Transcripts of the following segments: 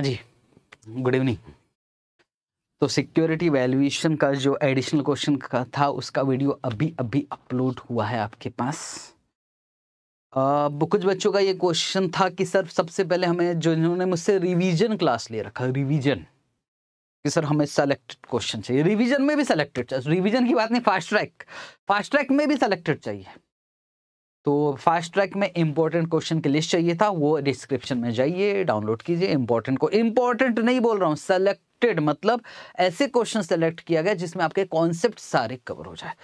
हाँ जी good evening तो सिक्योरिटी वैल्यूएशन का जो एडिशनल क्वेश्चन का था उसका वीडियो अभी अभी अपलोड हुआ है आपके पास कुछ बच्चों का ये क्वेश्चन था कि सर सबसे पहले हमें जो इन्होंने मुझसे रिवीजन क्लास ले रखा रिवीजन कि सर हमें सेलेक्टेड क्वेश्चन चाहिए रिवीजन में भी सेलेक्टेड रिवीजन की बात नहीं फास्ट ट्रैक फास्ट ट्रैक में भी सेलेक्टेड चाहिए तो फास्ट ट्रैक में इंपॉर्टेंट क्वेश्चन की लिस्ट चाहिए था वो डिस्क्रिप्शन में जाइए डाउनलोड कीजिए इंपॉर्टेंट को इंपॉर्टेंट नहीं बोल रहा हूँ सेलेक्टेड मतलब ऐसे क्वेश्चन सेलेक्ट किया गया जिसमें आपके कॉन्सेप्ट सारे कवर हो जाए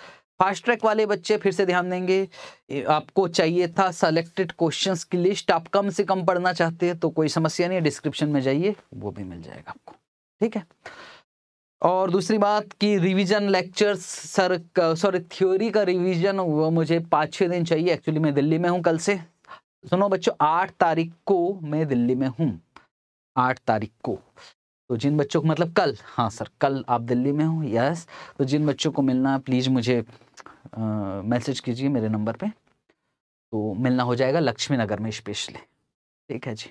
फास्ट ट्रैक वाले बच्चे फिर से ध्यान देंगे आपको चाहिए था सेलेक्टेड क्वेश्चंस की लिस्ट आप कम से कम पढ़ना चाहते हैं तो कोई समस्या नहीं है डिस्क्रिप्शन में जाइए वो भी मिल जाएगा आपको ठीक है और दूसरी बात कि revision lectures sir sorry theory का रिवीजन वो मुझे पाँच छः दिन चाहिए एक्चुअली मैं दिल्ली में हूँ कल से सुनो बच्चों आठ तारीख को मैं दिल्ली में हूँ आठ तारीख को तो जिन बच्चों को मतलब कल हाँ सर कल आप दिल्ली में हो यस तो जिन बच्चों को मिलना प्लीज़ मुझे मैसेज कीजिए मेरे नंबर पर तो मिलना हो जाएगा लक्ष्मी नगर में स्पेशली ठीक है जी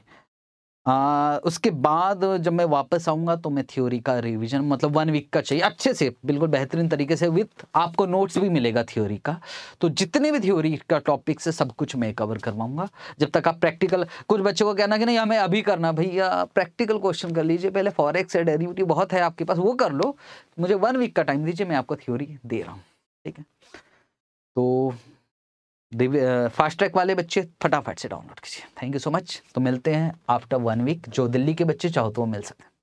आ, उसके बाद जब मैं वापस आऊँगा तो मैं थ्योरी का रिवीजन मतलब वन वीक का चाहिए अच्छे से बिल्कुल बेहतरीन तरीके से विथ आपको नोट्स भी मिलेगा थ्योरी का तो जितने भी थ्योरी का टॉपिक से सब कुछ मैं कवर करवाऊँगा जब तक आप प्रैक्टिकल कुछ बच्चों को कहना कि नहीं हमें अभी करना भैया प्रैक्टिकल क्वेश्चन कर लीजिए पहले फॉरेक्स है डेरिविटी बहुत है आपके पास वो कर लो मुझे वन वीक का टाइम दीजिए मैं आपको थ्योरी दे रहा हूँ ठीक है तो फास्ट ट्रैक वाले बच्चे फटाफट से डाउनलोड कीजिए थैंक यू सो मच तो मिलते हैं आफ्टर वन वीक जो दिल्ली के बच्चे चाहो तो वो मिल सकते हैं